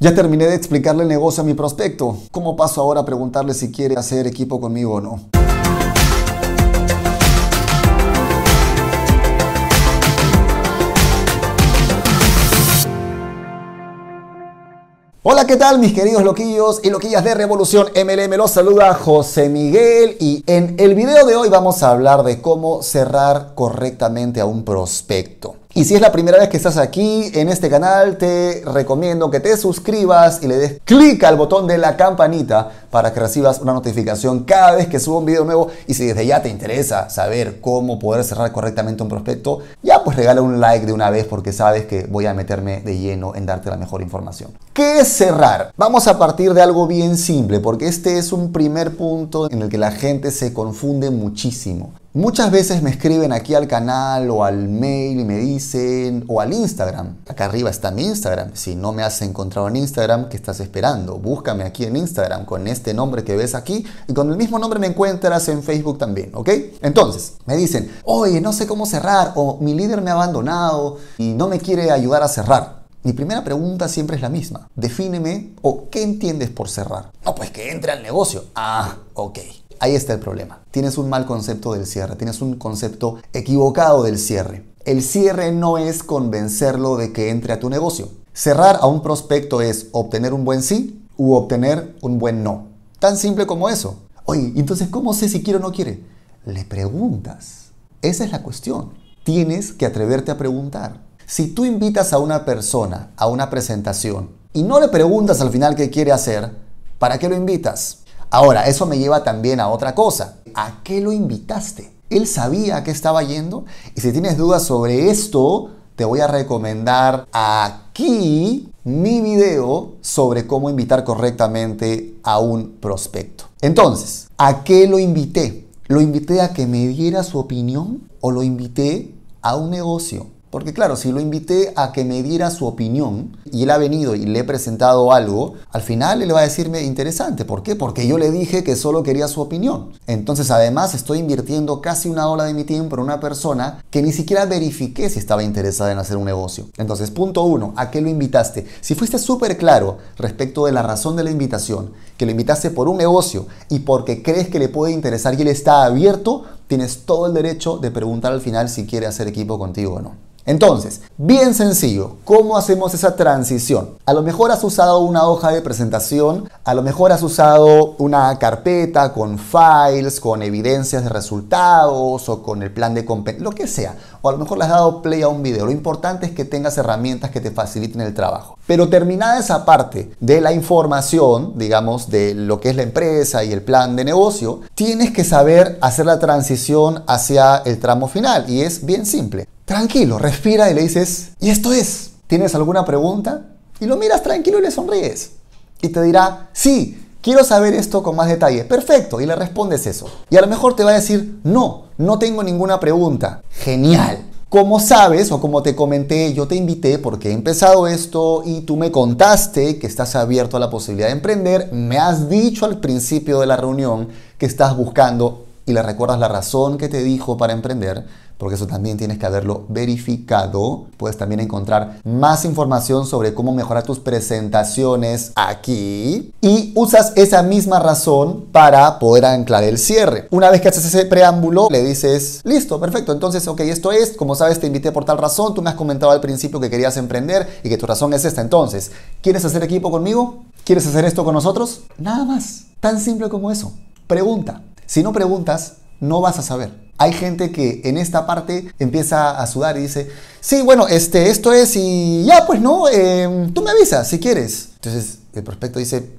Ya terminé de explicarle el negocio a mi prospecto. ¿Cómo paso ahora a preguntarle si quiere hacer equipo conmigo o no? Hola, ¿qué tal mis queridos loquillos y loquillas de Revolución MLM? Los saluda José Miguel y en el video de hoy vamos a hablar de cómo cerrar correctamente a un prospecto. Y si es la primera vez que estás aquí en este canal, te recomiendo que te suscribas y le des clic al botón de la campanita para que recibas una notificación cada vez que subo un video nuevo. Y si desde ya te interesa saber cómo poder cerrar correctamente un prospecto, ya pues regala un like de una vez porque sabes que voy a meterme de lleno en darte la mejor información. ¿Qué es cerrar? Vamos a partir de algo bien simple porque este es un primer punto en el que la gente se confunde muchísimo. Muchas veces me escriben aquí al canal o al mail y me dicen, o al Instagram. Acá arriba está mi Instagram. Si no me has encontrado en Instagram, ¿qué estás esperando? Búscame aquí en Instagram con este nombre que ves aquí y con el mismo nombre me encuentras en Facebook también, ¿ok? Entonces, me dicen, oye, no sé cómo cerrar o mi líder me ha abandonado y no me quiere ayudar a cerrar. Mi primera pregunta siempre es la misma. Defíneme o qué entiendes por cerrar. No, pues que entre al negocio. Ah, ok. Ahí está el problema. Tienes un mal concepto del cierre, tienes un concepto equivocado del cierre. El cierre no es convencerlo de que entre a tu negocio. Cerrar a un prospecto es obtener un buen sí u obtener un buen no. Tan simple como eso. Oye, entonces, ¿cómo sé si quiere o no quiere? Le preguntas. Esa es la cuestión. Tienes que atreverte a preguntar. Si tú invitas a una persona a una presentación y no le preguntas al final qué quiere hacer, ¿para qué lo invitas? Ahora, eso me lleva también a otra cosa. ¿A qué lo invitaste? Él sabía que estaba yendo. Y si tienes dudas sobre esto, te voy a recomendar aquí mi video sobre cómo invitar correctamente a un prospecto. Entonces, ¿a qué lo invité? ¿Lo invité a que me diera su opinión o lo invité a un negocio? Porque claro, si lo invité a que me diera su opinión y él ha venido y le he presentado algo, al final él va a decirme interesante. ¿Por qué? Porque yo le dije que solo quería su opinión. Entonces además estoy invirtiendo casi una hora de mi tiempo en una persona que ni siquiera verifiqué si estaba interesada en hacer un negocio. Entonces, punto uno, ¿a qué lo invitaste? Si fuiste súper claro respecto de la razón de la invitación, que lo invitaste por un negocio y porque crees que le puede interesar y él está abierto, tienes todo el derecho de preguntar al final si quiere hacer equipo contigo o no. Entonces, bien sencillo, ¿cómo hacemos esa transición? A lo mejor has usado una hoja de presentación, a lo mejor has usado una carpeta con files, con evidencias de resultados o con el plan de competencia, lo que sea. O a lo mejor le has dado play a un video. Lo importante es que tengas herramientas que te faciliten el trabajo. Pero terminada esa parte de la información, digamos, de lo que es la empresa y el plan de negocio, tienes que saber hacer la transición hacia el tramo final. Y es bien simple tranquilo, respira y le dices, y esto es, ¿tienes alguna pregunta? Y lo miras tranquilo y le sonríes. Y te dirá, sí, quiero saber esto con más detalle. Perfecto, y le respondes eso. Y a lo mejor te va a decir, no, no tengo ninguna pregunta. Genial. Como sabes o como te comenté, yo te invité porque he empezado esto y tú me contaste que estás abierto a la posibilidad de emprender. Me has dicho al principio de la reunión que estás buscando y le recuerdas la razón que te dijo para emprender porque eso también tienes que haberlo verificado. Puedes también encontrar más información sobre cómo mejorar tus presentaciones aquí y usas esa misma razón para poder anclar el cierre. Una vez que haces ese preámbulo, le dices, listo, perfecto, entonces, ok, esto es, como sabes, te invité por tal razón, tú me has comentado al principio que querías emprender y que tu razón es esta, entonces, ¿quieres hacer equipo conmigo? ¿Quieres hacer esto con nosotros? Nada más, tan simple como eso. Pregunta. Si no preguntas, no vas a saber hay gente que en esta parte empieza a sudar y dice, sí, bueno, este, esto es y ya, pues no, em, tú me avisas si quieres. Entonces el prospecto dice,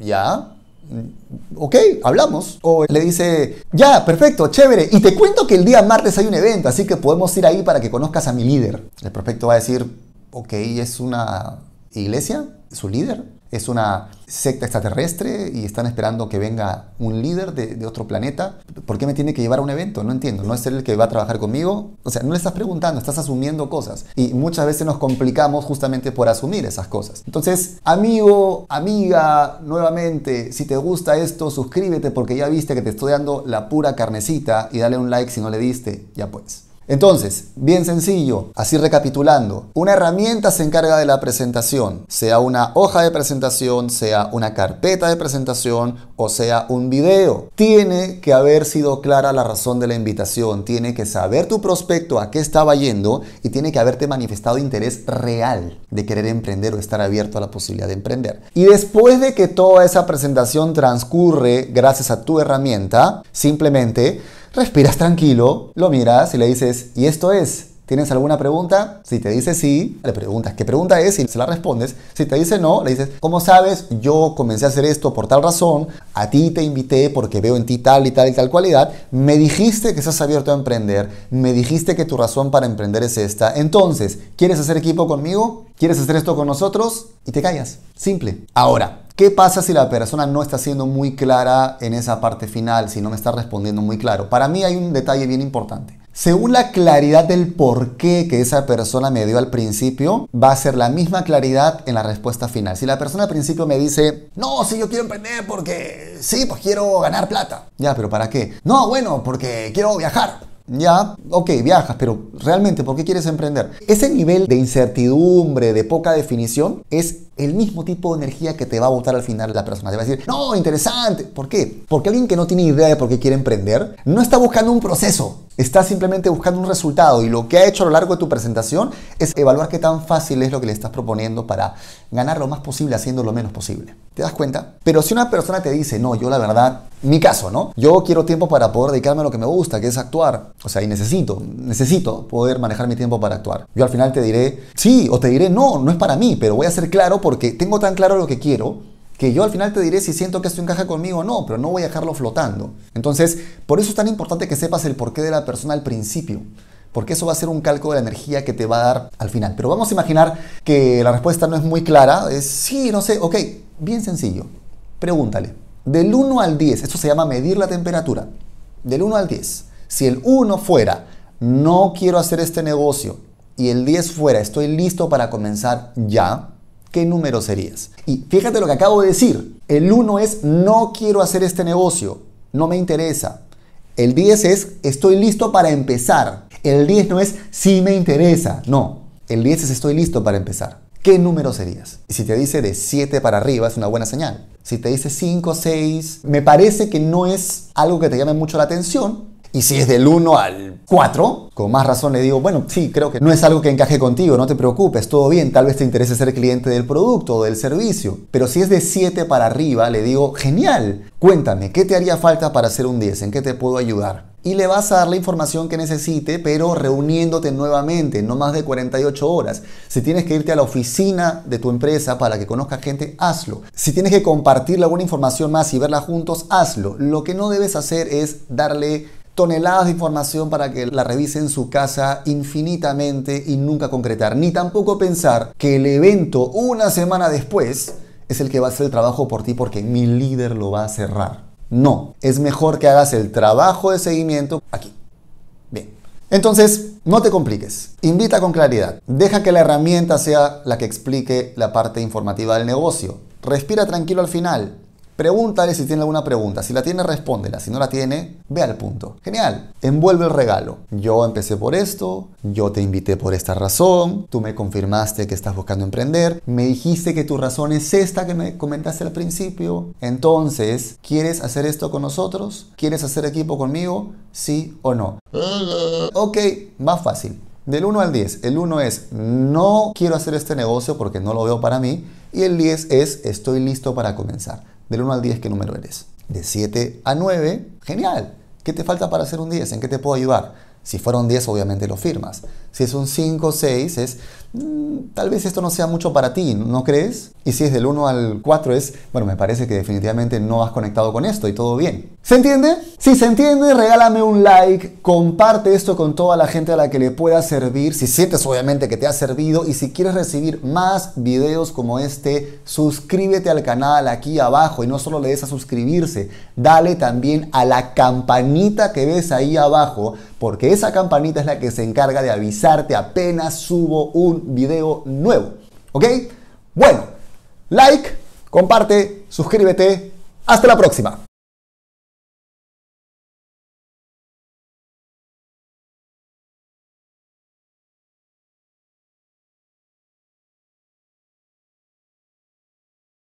ya, mm, ok, hablamos. O le dice, ya, perfecto, chévere. Y te cuento que el día martes hay un evento, así que podemos ir ahí para que conozcas a mi líder. El prospecto va a decir, ok, es una iglesia, su líder. Es una secta extraterrestre y están esperando que venga un líder de, otro planeta. ¿Por qué me tiene que llevar a un evento? No entiendo. ¿No es él el que va a trabajar conmigo? O sea, no le estás preguntando, estás asumiendo cosas. Y muchas veces nos complicamos justamente por asumir esas cosas. Entonces, amigo, amiga, nuevamente, si te gusta esto, suscríbete porque ya viste que te estoy dando la pura carnecita y dale un like si no le diste. Ya pues. Entonces, bien sencillo, así recapitulando, una herramienta se encarga de la presentación, sea una hoja de presentación, sea una carpeta de presentación o sea un video. Tiene que haber sido clara la razón de la invitación, tiene que saber tu prospecto a qué estaba yendo y tiene que haberte manifestado interés real de querer emprender o estar abierto a la posibilidad de emprender. Y después de que toda esa presentación transcurre gracias a tu herramienta, simplemente respiras tranquilo, lo miras y le dices, ¿y esto es? ¿Tienes alguna pregunta? Si te dice sí, le preguntas qué pregunta es y se la respondes. Si te dice no, le dices, ¿cómo sabes? Yo comencé a hacer esto por tal razón, a ti te invité porque veo en ti tal y tal y tal cualidad, me dijiste que estás abierto a emprender, me dijiste que tu razón para emprender es esta. Entonces, ¿quieres hacer equipo conmigo? ¿Quieres hacer esto con nosotros? Y te callas. Simple. Ahora, ¿Qué pasa si la persona no está siendo muy clara en esa parte final, si no me está respondiendo muy claro? Para mí hay un detalle bien importante. Según la claridad del por qué que esa persona me dio al principio, va a ser la misma claridad en la respuesta final. Si la persona al principio me dice, no, si yo quiero emprender porque sí, pues quiero ganar plata. Ya, pero ¿para qué? No, bueno, porque quiero viajar. Ya, ok, viajas, pero realmente, ¿por qué quieres emprender? Ese nivel de incertidumbre, de poca definición, es el mismo tipo de energía que te va a botar al final la persona. Te va a decir, no, interesante. ¿Por qué? Porque alguien que no tiene idea de por qué quiere emprender, no está buscando un proceso, Estás simplemente buscando un resultado y lo que ha hecho a lo largo de tu presentación es evaluar qué tan fácil es lo que le estás proponiendo para ganar lo más posible haciendo lo menos posible. ¿Te das cuenta? Pero si una persona te dice, no, yo la verdad, mi caso, ¿no? Yo quiero tiempo para poder dedicarme a lo que me gusta, que es actuar. O sea, y necesito, necesito poder manejar mi tiempo para actuar. Yo al final te diré, sí, o te diré, no, no es para mí, pero voy a ser claro porque tengo tan claro lo que quiero que yo al final te diré si siento que esto encaja conmigo o no, pero no voy a dejarlo flotando. Entonces, por eso es tan importante que sepas el porqué de la persona al principio, porque eso va a ser un calco de la energía que te va a dar al final. Pero vamos a imaginar que la respuesta no es muy clara, es sí, no sé, ok, bien sencillo. Pregúntale, del 1 al 10, esto se llama medir la temperatura, del 1 al 10, si el 1 fuera, no quiero hacer este negocio, y el 10 fuera, estoy listo para comenzar ya, ¿qué número serías? Y fíjate lo que acabo de decir. El 1 es no quiero hacer este negocio, no me interesa. El 10 es estoy listo para empezar. El 10 no es sí me interesa, no. El 10 es estoy listo para empezar. ¿Qué número serías? Y si te dice de 7 para arriba es una buena señal. Si te dice 5, 6, me parece que no es algo que te llame mucho la atención, y si es del 1 al 4, con más razón le digo, bueno, sí, creo que no es algo que encaje contigo, no te preocupes, todo bien, tal vez te interese ser cliente del producto o del servicio. Pero si es de 7 para arriba, le digo, genial, cuéntame, ¿qué te haría falta para ser un 10? ¿En qué te puedo ayudar? y le vas a dar la información que necesite, pero reuniéndote nuevamente, no más de 48 horas. Si tienes que irte a la oficina de tu empresa para que conozca gente, hazlo. Si tienes que compartirle alguna información más y verla juntos, hazlo. Lo que no debes hacer es darle toneladas de información para que la revise en su casa infinitamente y nunca concretar, ni tampoco pensar que el evento una semana después es el que va a hacer el trabajo por ti porque mi líder lo va a cerrar. No, es mejor que hagas el trabajo de seguimiento aquí. Bien. Entonces, no te compliques. Invita con claridad. Deja que la herramienta sea la que explique la parte informativa del negocio. Respira tranquilo al final. Pregúntale si tiene alguna pregunta. Si la tiene, respóndela. Si no la tiene, ve al punto. Genial. Envuelve el regalo. Yo empecé por esto, yo te invité por esta razón, tú me confirmaste que estás buscando emprender, me dijiste que tu razón es esta que me comentaste al principio. Entonces, ¿quieres hacer esto con nosotros? ¿Quieres hacer equipo conmigo? ¿Sí o no? Ok, más fácil. Del 1 al 10, el 1 es no quiero hacer este negocio porque no lo veo para mí y el 10 es estoy listo para comenzar. Del 1 al 10, ¿qué número eres? De 7 a 9, genial. ¿Qué te falta para hacer un 10? ¿En qué te puedo ayudar? Si fueron 10, obviamente lo firmas. Si es un 5 o 6, es mm, tal vez esto no sea mucho para ti, ¿no crees? Y si es del 1 al 4, es bueno, me parece que definitivamente no has conectado con esto y todo bien. ¿Se entiende? Si se entiende, regálame un like, comparte esto con toda la gente a la que le pueda servir, si sientes obviamente que te ha servido y si quieres recibir más videos como este, suscríbete al canal aquí abajo y no solo le des a suscribirse, dale también a la campanita que ves ahí abajo porque esa campanita es la que se encarga de avisarte apenas subo un video nuevo. ¿Ok? Bueno, like, comparte, suscríbete. Hasta la próxima.